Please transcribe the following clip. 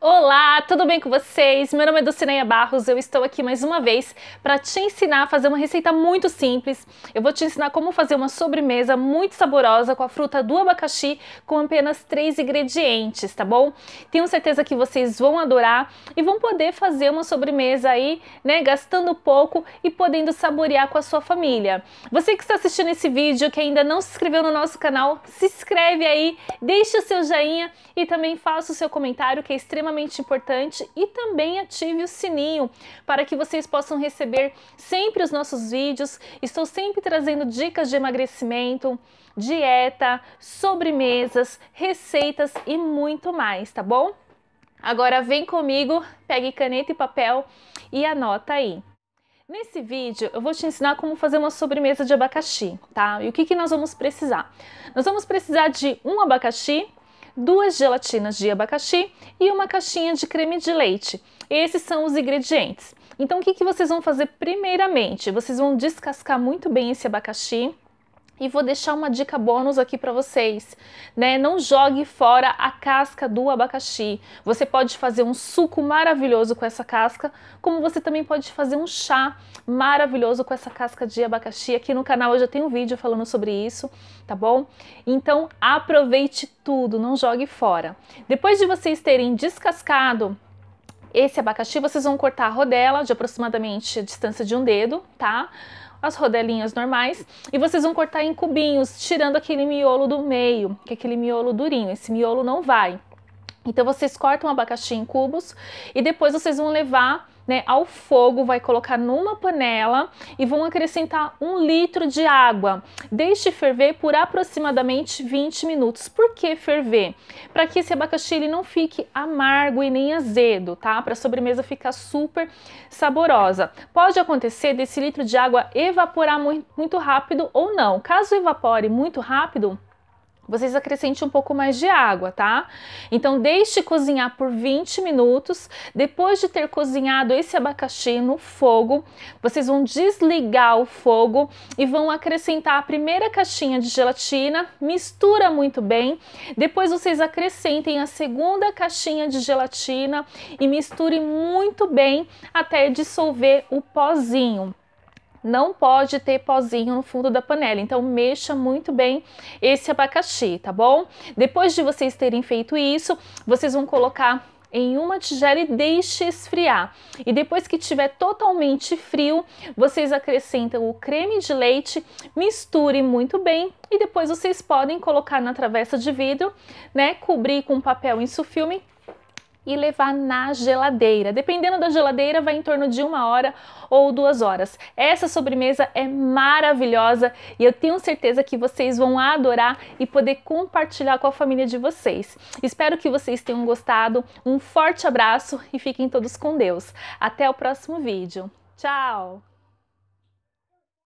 Olá, tudo bem com vocês? Meu nome é Dulcineia Barros, eu estou aqui mais uma vez para te ensinar a fazer uma receita muito simples. Eu vou te ensinar como fazer uma sobremesa muito saborosa com a fruta do abacaxi com apenas três ingredientes, tá bom? Tenho certeza que vocês vão adorar e vão poder fazer uma sobremesa aí, né, gastando pouco e podendo saborear com a sua família. Você que está assistindo esse vídeo, que ainda não se inscreveu no nosso canal, se inscreve aí, deixa o seu joinha e também faça o seu comentário que é extremamente extremamente importante e também ative o sininho para que vocês possam receber sempre os nossos vídeos. Estou sempre trazendo dicas de emagrecimento, dieta, sobremesas, receitas e muito mais, tá bom? Agora vem comigo, pegue caneta e papel e anota aí. Nesse vídeo eu vou te ensinar como fazer uma sobremesa de abacaxi, tá? E o que, que nós vamos precisar? Nós vamos precisar de um abacaxi, duas gelatinas de abacaxi e uma caixinha de creme de leite. Esses são os ingredientes. Então, o que, que vocês vão fazer primeiramente? Vocês vão descascar muito bem esse abacaxi, e vou deixar uma dica bônus aqui para vocês, né? Não jogue fora a casca do abacaxi. Você pode fazer um suco maravilhoso com essa casca, como você também pode fazer um chá maravilhoso com essa casca de abacaxi. Aqui no canal eu já tenho um vídeo falando sobre isso, tá bom? Então aproveite tudo, não jogue fora. Depois de vocês terem descascado esse abacaxi vocês vão cortar a rodela de aproximadamente a distância de um dedo, tá? As rodelinhas normais. E vocês vão cortar em cubinhos, tirando aquele miolo do meio, que é aquele miolo durinho. Esse miolo não vai. Então vocês cortam o abacaxi em cubos e depois vocês vão levar né, ao fogo, vai colocar numa panela e vão acrescentar um litro de água. Deixe ferver por aproximadamente 20 minutos. Por que ferver? Para que esse abacaxi ele não fique amargo e nem azedo, tá? Para a sobremesa ficar super saborosa. Pode acontecer desse litro de água evaporar muito rápido ou não. Caso evapore muito rápido, vocês acrescentem um pouco mais de água, tá? Então deixe cozinhar por 20 minutos. Depois de ter cozinhado esse abacaxi no fogo, vocês vão desligar o fogo e vão acrescentar a primeira caixinha de gelatina, mistura muito bem. Depois vocês acrescentem a segunda caixinha de gelatina e misture muito bem até dissolver o pozinho não pode ter pozinho no fundo da panela. Então mexa muito bem esse abacaxi, tá bom? Depois de vocês terem feito isso, vocês vão colocar em uma tigela e deixe esfriar. E depois que tiver totalmente frio, vocês acrescentam o creme de leite, misture muito bem e depois vocês podem colocar na travessa de vidro, né, cobrir com papel insufilme e levar na geladeira. Dependendo da geladeira, vai em torno de uma hora ou duas horas. Essa sobremesa é maravilhosa e eu tenho certeza que vocês vão adorar e poder compartilhar com a família de vocês. Espero que vocês tenham gostado. Um forte abraço e fiquem todos com Deus. Até o próximo vídeo. Tchau!